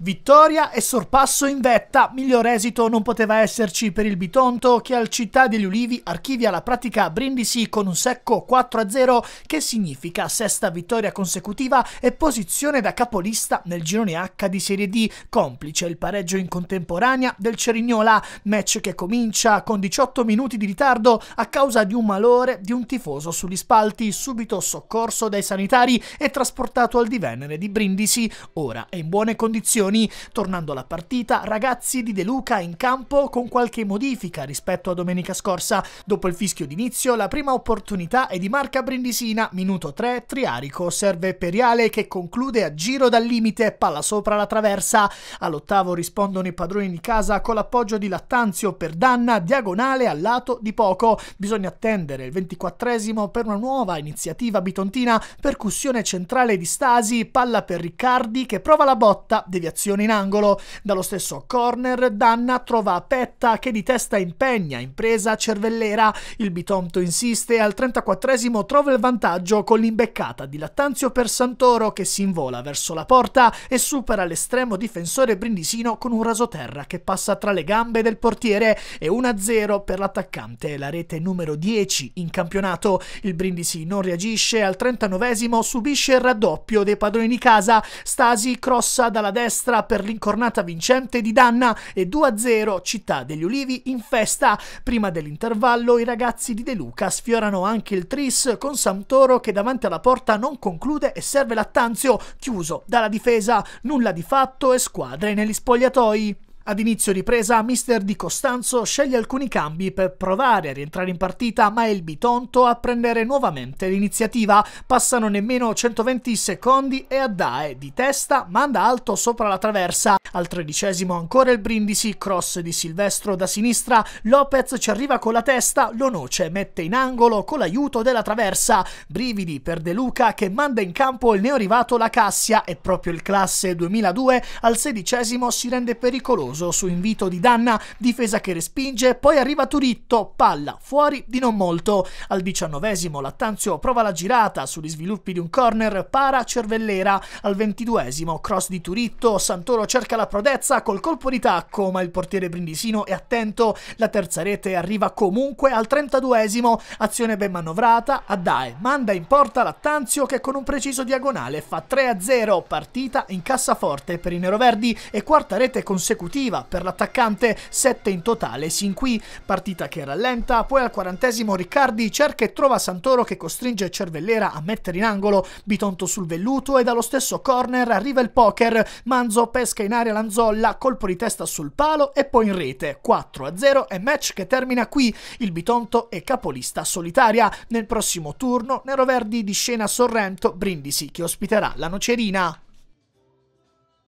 Vittoria e sorpasso in vetta, miglior esito non poteva esserci per il Bitonto che al Città degli Ulivi archivia la pratica Brindisi con un secco 4-0 che significa sesta vittoria consecutiva e posizione da capolista nel girone H di Serie D, complice il pareggio in contemporanea del Cerignola, match che comincia con 18 minuti di ritardo a causa di un malore di un tifoso sugli spalti, subito soccorso dai sanitari e trasportato al divenere di Brindisi, ora è in buone condizioni posizioni. Tornando alla partita, ragazzi di De Luca in campo con qualche modifica rispetto a domenica scorsa. Dopo il fischio d'inizio, la prima opportunità è di Marca Brindisina, minuto 3, Triarico, serve Periale che conclude a giro dal limite, palla sopra la traversa. All'ottavo rispondono i padroni di casa con l'appoggio di Lattanzio per Danna, diagonale al lato di poco. Bisogna attendere il 24 per una nuova iniziativa bitontina, percussione centrale di Stasi, palla per Riccardi che prova la botta, deviazione azione in angolo. Dallo stesso corner Danna trova Petta che di testa impegna, impresa cervellera. Il Bitonto insiste e al 34esimo trova il vantaggio con l'imbeccata di Lattanzio per Santoro che si invola verso la porta e supera l'estremo difensore brindisino con un rasoterra che passa tra le gambe del portiere e 1-0 per l'attaccante, la rete numero 10 in campionato. Il Brindisi non reagisce, al 39esimo subisce il raddoppio dei padroni di casa, Stasi crossa dalla destra destra per l'incornata vincente di Danna e 2-0 Città degli Ulivi in festa. Prima dell'intervallo i ragazzi di De Luca sfiorano anche il tris con Santoro che davanti alla porta non conclude e serve Lattanzio chiuso dalla difesa. Nulla di fatto e squadre negli spogliatoi. Ad inizio ripresa, mister Di Costanzo sceglie alcuni cambi per provare a rientrare in partita, ma è il Bitonto a prendere nuovamente l'iniziativa. Passano nemmeno 120 secondi e Addae, di testa, manda alto sopra la traversa. Al tredicesimo ancora il Brindisi, cross di Silvestro da sinistra, Lopez ci arriva con la testa, lo noce mette in angolo con l'aiuto della traversa. Brividi per De Luca che manda in campo il neo arrivato La Cassia e proprio il classe 2002 al sedicesimo si rende pericoloso Caruso su invito di Danna, difesa che respinge, poi arriva Turitto, palla fuori di non molto. Al diciannovesimo Lattanzio prova la girata sugli sviluppi di un corner, para Cervellera. Al ventiduesimo cross di Turitto, Santoro cerca la prodezza col colpo di tacco, ma il portiere brindisino è attento, la terza rete arriva comunque al trentaduesimo, azione ben manovrata, Addae manda in porta Lattanzio che con un preciso diagonale fa 3-0, partita in cassaforte per i neroverdi e quarta rete consecutiva offensiva per l'attaccante, 7 in totale sin qui. Partita che rallenta, poi al quarantesimo Riccardi cerca e trova Santoro che costringe Cervellera a mettere in angolo, Bitonto sul velluto e dallo stesso corner arriva il poker, Manzo pesca in aria Lanzolla, colpo di testa sul palo e poi in rete. 4-0 e match che termina qui. Il Bitonto è capolista solitaria. Nel prossimo turno Nero Verdi di scena Sorrento Brindisi che ospiterà la Nocerina.